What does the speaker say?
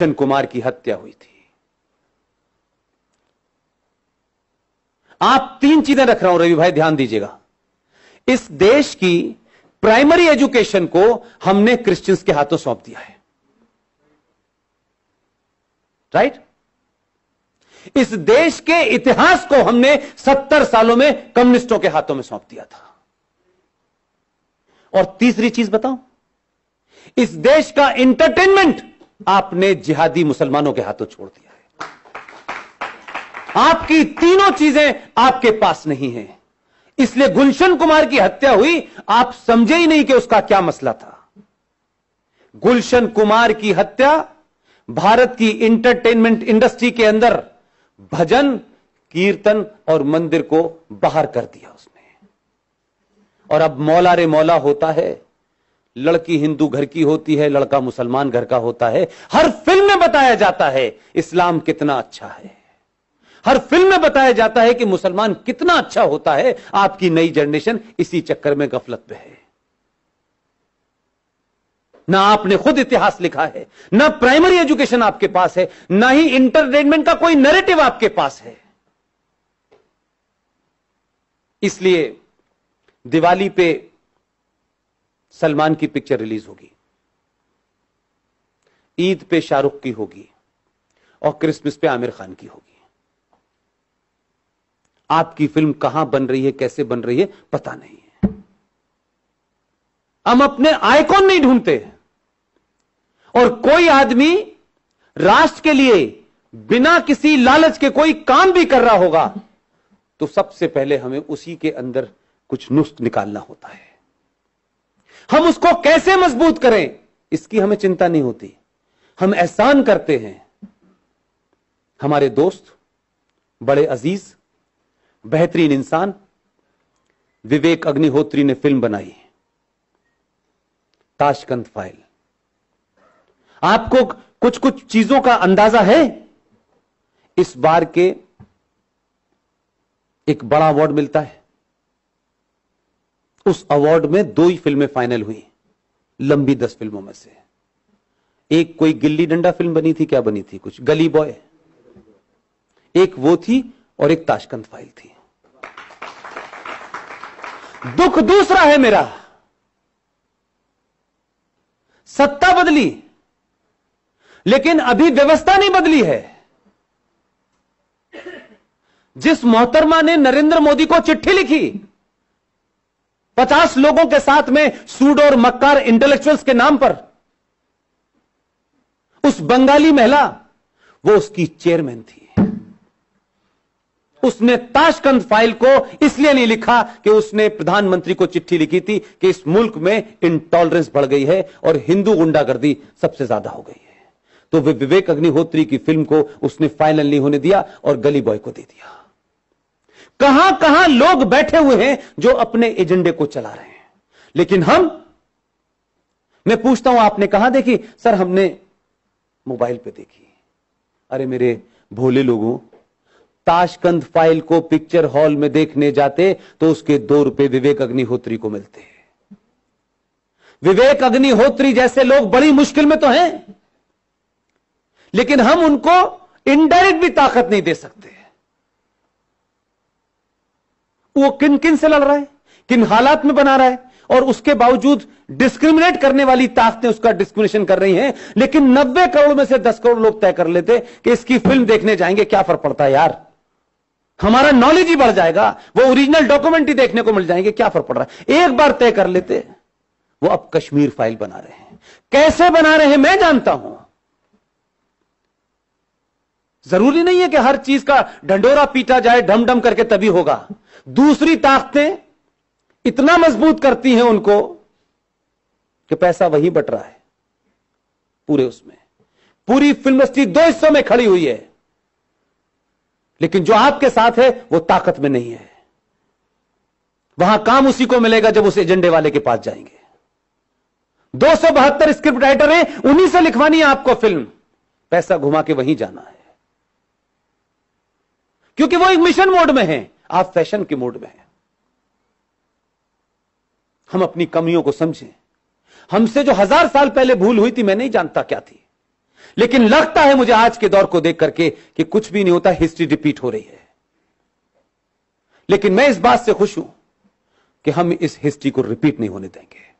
किशन कुमार की हत्या हुई थी आप तीन चीजें रख रहा हूं रवि भाई ध्यान दीजिएगा इस देश की प्राइमरी एजुकेशन को हमने क्रिश्चियंस के हाथों सौंप दिया है राइट इस देश के इतिहास को हमने सत्तर सालों में कम्युनिस्टों के हाथों में सौंप दिया था और तीसरी चीज बताऊं इस देश का एंटरटेनमेंट आपने जिहादी मुसलमानों के हाथों छोड़ दिया है आपकी तीनों चीजें आपके पास नहीं है इसलिए गुलशन कुमार की हत्या हुई आप समझे ही नहीं कि उसका क्या मसला था गुलशन कुमार की हत्या भारत की इंटरटेनमेंट इंडस्ट्री के अंदर भजन कीर्तन और मंदिर को बाहर कर दिया उसने और अब मौला रे मौला होता है लड़की हिंदू घर की होती है लड़का मुसलमान घर का होता है हर फिल्म में बताया जाता है इस्लाम कितना अच्छा है हर फिल्म में बताया जाता है कि मुसलमान कितना अच्छा होता है आपकी नई जनरेशन इसी चक्कर में गफलत में है ना आपने खुद इतिहास लिखा है ना प्राइमरी एजुकेशन आपके पास है ना ही इंटरटेनमेंट का कोई नैरेटिव आपके पास है इसलिए दिवाली पे सलमान की पिक्चर रिलीज होगी ईद पे शाहरुख की होगी और क्रिसमस पे आमिर खान की होगी आपकी फिल्म कहां बन रही है कैसे बन रही है पता नहीं है हम अपने आइकॉन नहीं ढूंढते और कोई आदमी राष्ट्र के लिए बिना किसी लालच के कोई काम भी कर रहा होगा तो सबसे पहले हमें उसी के अंदर कुछ नुस्ख निकालना होता है हम उसको कैसे मजबूत करें इसकी हमें चिंता नहीं होती हम एहसान करते हैं हमारे दोस्त बड़े अजीज बेहतरीन इंसान विवेक अग्निहोत्री ने फिल्म बनाई ताशकंद फाइल आपको कुछ कुछ चीजों का अंदाजा है इस बार के एक बड़ा अवार्ड मिलता है उस अवार्ड में दो ही फिल्में फाइनल हुई लंबी दस फिल्मों में से एक कोई गिल्ली डंडा फिल्म बनी थी क्या बनी थी कुछ गली बॉय एक वो थी और एक ताशकंद फाइल थी दुख दूसरा है मेरा सत्ता बदली लेकिन अभी व्यवस्था नहीं बदली है जिस मोहतरमा ने नरेंद्र मोदी को चिट्ठी लिखी पचास लोगों के साथ में सूड और मक्कार इंटेलेक्चुअल्स के नाम पर उस बंगाली महिला वो उसकी चेयरमैन थी उसने ताशकंद फाइल को इसलिए नहीं लिखा कि उसने प्रधानमंत्री को चिट्ठी लिखी थी कि इस मुल्क में इंटॉलरेंस बढ़ गई है और हिंदू गुंडागर्दी सबसे ज्यादा हो गई है तो वे विवेक अग्निहोत्री की फिल्म को उसने फाइनल नहीं होने दिया और गली बॉय को दे दिया कहां कहां लोग बैठे हुए हैं जो अपने एजेंडे को चला रहे हैं लेकिन हम मैं पूछता हूं आपने कहा देखी सर हमने मोबाइल पे देखी अरे मेरे भोले लोगों ताशकंद फाइल को पिक्चर हॉल में देखने जाते तो उसके दो रुपए विवेक अग्निहोत्री को मिलते हैं विवेक अग्निहोत्री जैसे लोग बड़ी मुश्किल में तो हैं लेकिन हम उनको इनडायरेक्ट भी ताकत नहीं दे सकते वो किन किन से लड़ रहा है किन हालात में बना रहा है और उसके बावजूद डिस्क्रिमिनेट करने वाली ताकतें उसका डिस्क्रिमिनेशन कर रही हैं लेकिन 90 करोड़ में से 10 करोड़ लोग तय कर लेते कि इसकी फिल्म देखने जाएंगे क्या फर्क पड़ता है यार हमारा नॉलेज ही बढ़ जाएगा वो ओरिजिनल डॉक्यूमेंट ही देखने को मिल जाएंगे क्या फर्क पड़ रहा है एक बार तय कर लेते वो अब कश्मीर फाइल बना रहे हैं कैसे बना रहे हैं मैं जानता हूं जरूरी नहीं है कि हर चीज का ढंडोरा पीटा जाए ढम ढम करके तभी होगा दूसरी ताकतें इतना मजबूत करती हैं उनको कि पैसा वहीं बट रहा है पूरे उसमें पूरी फिल्म इंडस्ट्री दो हिस्सों में खड़ी हुई है लेकिन जो आपके साथ है वो ताकत में नहीं है वहां काम उसी को मिलेगा जब उस एजेंडे वाले के पास जाएंगे दो स्क्रिप्ट राइटर हैं उन्हीं से लिखवानी है आपको फिल्म पैसा घुमा के वहीं जाना है क्योंकि वो एक मिशन मोड में है आप फैशन के मोड में हैं हम अपनी कमियों को समझें हमसे जो हजार साल पहले भूल हुई थी मैं नहीं जानता क्या थी लेकिन लगता है मुझे आज के दौर को देख करके कि कुछ भी नहीं होता हिस्ट्री रिपीट हो रही है लेकिन मैं इस बात से खुश हूं कि हम इस हिस्ट्री को रिपीट नहीं होने देंगे